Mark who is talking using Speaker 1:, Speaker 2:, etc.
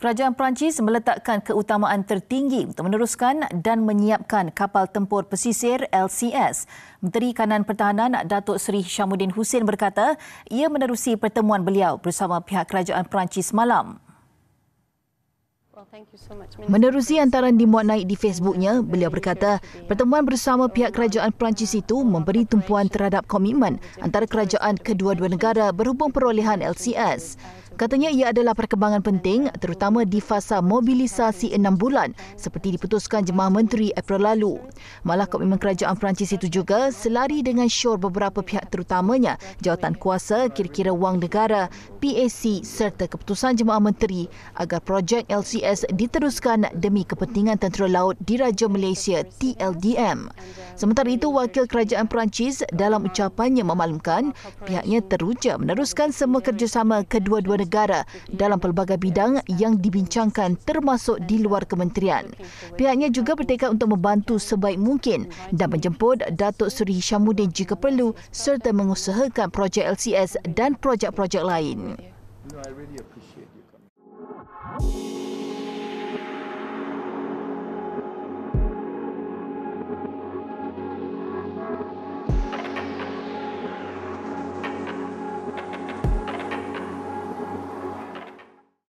Speaker 1: Kerajaan Perancis meletakkan keutamaan tertinggi untuk meneruskan dan menyiapkan kapal tempur pesisir LCS. Menteri Kanan Pertahanan Datuk Seri Syamuddin Hussein berkata ia menerusi pertemuan beliau bersama pihak Kerajaan Perancis malam. Menerusi antaran dimuat naik di Facebooknya, beliau berkata, pertemuan bersama pihak kerajaan Perancis itu memberi tumpuan terhadap komitmen antara kerajaan kedua-dua negara berhubung perolehan LCS. Katanya ia adalah perkembangan penting terutama di fasa mobilisasi enam bulan seperti diputuskan jemaah menteri April lalu. Malah komitmen kerajaan Perancis itu juga selari dengan syur beberapa pihak terutamanya jawatan kuasa kira-kira wang negara, PAC serta keputusan jemaah menteri agar projek LCS diteruskan demi kepentingan tentera laut di Raja Malaysia TLDM. Sementara itu, wakil kerajaan Perancis dalam ucapannya memaklumkan pihaknya teruja meneruskan semua kerjasama kedua-dua negara negara dalam pelbagai bidang yang dibincangkan termasuk di luar kementerian. Pihaknya juga bertekad untuk membantu sebaik mungkin dan menjemput Datuk Seri Hishamuddin jika perlu serta mengusahakan projek LCS dan projek-projek lain. No, I really appreciate you coming.